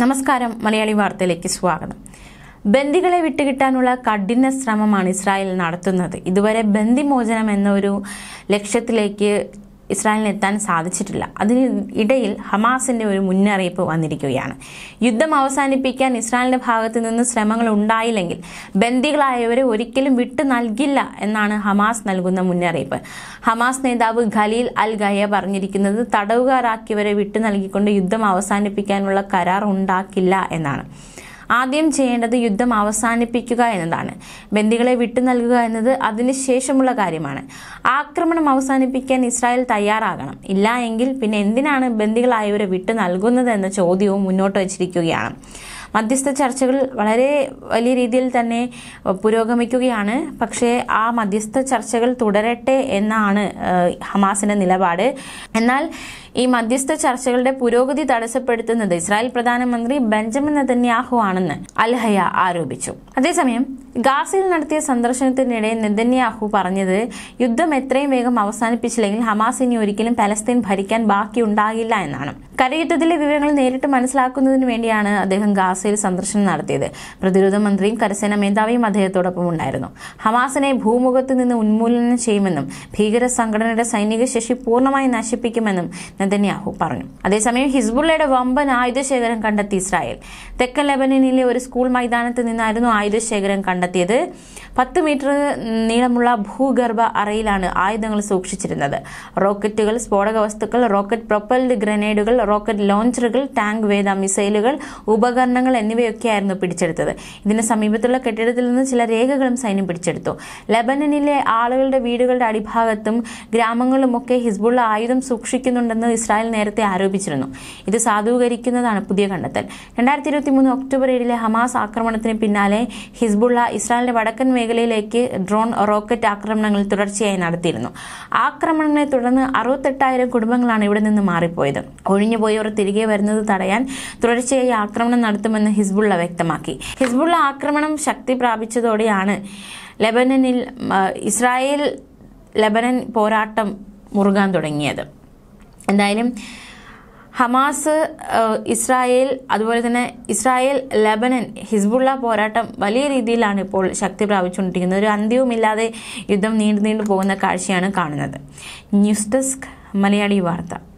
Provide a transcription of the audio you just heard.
നമസ്കാരം മലയാളി വാർത്തയിലേക്ക് സ്വാഗതം ബന്ദികളെ വിട്ടുകിട്ടാനുള്ള കഠിന ശ്രമമാണ് ഇസ്രായേൽ നടത്തുന്നത് ഇതുവരെ ബന്ദിമോചനം എന്ന ഒരു ലക്ഷ്യത്തിലേക്ക് ഇസ്രായേലിന് എത്താൻ സാധിച്ചിട്ടില്ല അതിന് ഇടയിൽ ഹമാസിന്റെ ഒരു മുന്നറിയിപ്പ് വന്നിരിക്കുകയാണ് യുദ്ധം അവസാനിപ്പിക്കാൻ ഇസ്രായേലിന്റെ ഭാഗത്ത് നിന്ന് ശ്രമങ്ങൾ ഉണ്ടായില്ലെങ്കിൽ ബന്ദികളായവരെ ഒരിക്കലും വിട്ടു നൽകില്ല എന്നാണ് ഹമാസ് നൽകുന്ന മുന്നറിയിപ്പ് ഹമാസ് നേതാവ് ഖലീൽ അൽ ഖയ പറഞ്ഞിരിക്കുന്നത് തടവുകാരാക്കിയവരെ വിട്ടു നൽകിക്കൊണ്ട് യുദ്ധം അവസാനിപ്പിക്കാനുള്ള കരാർ ഉണ്ടാക്കില്ല എന്നാണ് ആദ്യം ചെയ്യേണ്ടത് യുദ്ധം അവസാനിപ്പിക്കുക എന്നതാണ് ബന്ദികളെ വിട്ടു നൽകുക എന്നത് അതിനുശേഷമുള്ള കാര്യമാണ് ആക്രമണം അവസാനിപ്പിക്കാൻ ഇസ്രായേൽ തയ്യാറാകണം ഇല്ല എങ്കിൽ പിന്നെ എന്തിനാണ് ബന്ദികളായവരെ വിട്ടു നൽകുന്നത് എന്ന ചോദ്യവും മുന്നോട്ട് വച്ചിരിക്കുകയാണ് മധ്യസ്ഥ ചർച്ചകൾ വളരെ വലിയ രീതിയിൽ തന്നെ പുരോഗമിക്കുകയാണ് പക്ഷേ ആ മധ്യസ്ഥ ചർച്ചകൾ തുടരട്ടെ എന്നാണ് ഹമാസിന്റെ നിലപാട് എന്നാൽ ഈ മധ്യസ്ഥ ചർച്ചകളുടെ പുരോഗതി തടസ്സപ്പെടുത്തുന്നത് ഇസ്രായേൽ പ്രധാനമന്ത്രി ബെഞ്ചമിൻ നെതന്യാഹു ആണെന്ന് അൽഹയ ആരോപിച്ചു അതേസമയം ഗാസയിൽ നടത്തിയ സന്ദർശനത്തിനിടെ നെതന്യാഹു പറഞ്ഞത് യുദ്ധം എത്രയും വേഗം അവസാനിപ്പിച്ചില്ലെങ്കിൽ ഹമാസ് ഇനി ഒരിക്കലും പലസ്തീൻ ഭരിക്കാൻ ബാക്കിയുണ്ടാകില്ല എന്നാണ് കരയുദ്ധത്തിലെ വിവരങ്ങൾ നേരിട്ട് മനസ്സിലാക്കുന്നതിന് വേണ്ടിയാണ് അദ്ദേഹം ഗാസ ഗാസയിൽ സന്ദർശനം നടത്തിയത് പ്രതിരോധ മന്ത്രിയും കരസേന മേധാവിയും അദ്ദേഹത്തോടൊപ്പം ഉണ്ടായിരുന്നു ഹമാസിനെ ഭൂമുഖത്ത് നിന്ന് ഉന്മൂലനം ചെയ്യുമെന്നും ഭീകര സംഘടനയുടെ സൈനിക ശേഷി പൂർണ്ണമായി നശിപ്പിക്കുമെന്നും നെതന്യാഹു പറഞ്ഞു അതേസമയം ഹിസ്ബുള്ളയുടെ വമ്പൻ ആയുധശേഖരം കണ്ടെത്തി ഇസ്രായേൽ തെക്കൻ ലെബനനിലെ ഒരു സ്കൂൾ മൈതാനത്ത് നിന്നായിരുന്നു ആയുധശേഖരം കണ്ടെത്തിയത് പത്ത് മീറ്റർ നീളമുള്ള ഭൂഗർഭ അറയിലാണ് ആയുധങ്ങൾ സൂക്ഷിച്ചിരുന്നത് റോക്കറ്റുകൾ സ്ഫോടക വസ്തുക്കൾ റോക്കറ്റ് പ്രൊപ്പൽഡ് ഗ്രനേഡുകൾ റോക്കറ്റ് ലോഞ്ചറുകൾ ടാങ്ക് വേദ മിസൈലുകൾ ഉപകരണങ്ങൾ എന്നിവയൊക്കെയായിരുന്നു പിടിച്ചെടുത്തത് ഇതിന് സമീപത്തുള്ള കെട്ടിടത്തിൽ നിന്ന് ചില രേഖകളും സൈന്യം പിടിച്ചെടുത്തു ലബനനിലെ ആളുകളുടെ വീടുകളുടെ അടിഭാഗത്തും ഗ്രാമങ്ങളിലുമൊക്കെ ഹിസ്ബുള്ള ആയുധം സൂക്ഷിക്കുന്നുണ്ടെന്ന് ഇസ്രായേൽ നേരത്തെ ആരോപിച്ചിരുന്നു ഇത് സാധൂകരിക്കുന്നതാണ് പുതിയ കണ്ടെത്തൽ രണ്ടായിരത്തി ഇരുപത്തി മൂന്ന് ഒക്ടോബർ ഏഴിലെ ഹമാസ് ആക്രമണത്തിന് പിന്നാലെ ഹിസ്ബുള്ള ഇസ്രായേലിന്റെ വടക്കൻ മേഖലയിലേക്ക് ഡ്രോൺ റോക്കറ്റ് ആക്രമണങ്ങൾ തുടർച്ചയായി നടത്തിയിരുന്നു ആക്രമണങ്ങളെ തുടർന്ന് അറുപത്തെട്ടായിരം കുടുംബങ്ങളാണ് ഇവിടെ നിന്ന് മാറിപ്പോയത് ഒഴിഞ്ഞുപോയവർ തിരികെ വരുന്നത് തടയാൻ തുടർച്ചയായി ആക്രമണം നടത്തുമെന്ന് നടത്തുമെന്ന് ഹിസ്ബുള്ള വ്യക്തമാക്കി ഹിസ്ബുള്ള ആക്രമണം ശക്തി പ്രാപിച്ചതോടെയാണ് ലെബനനിൽ ഇസ്രായേൽ ലെബനൻ പോരാട്ടം മുറുകാൻ തുടങ്ങിയത് എന്തായാലും ഹമാസ് ഇസ്രായേൽ അതുപോലെ തന്നെ ഇസ്രായേൽ ലബനൻ ഹിസ്ബുള്ള പോരാട്ടം വലിയ രീതിയിലാണ് ഇപ്പോൾ ശക്തി പ്രാപിച്ചുകൊണ്ടിരിക്കുന്നത് ഒരു അന്ത്യവുമില്ലാതെ യുദ്ധം നീണ്ടു നീണ്ടു പോകുന്ന കാഴ്ചയാണ് കാണുന്നത് ന്യൂസ് ഡെസ്ക് മലയാളി വാർത്ത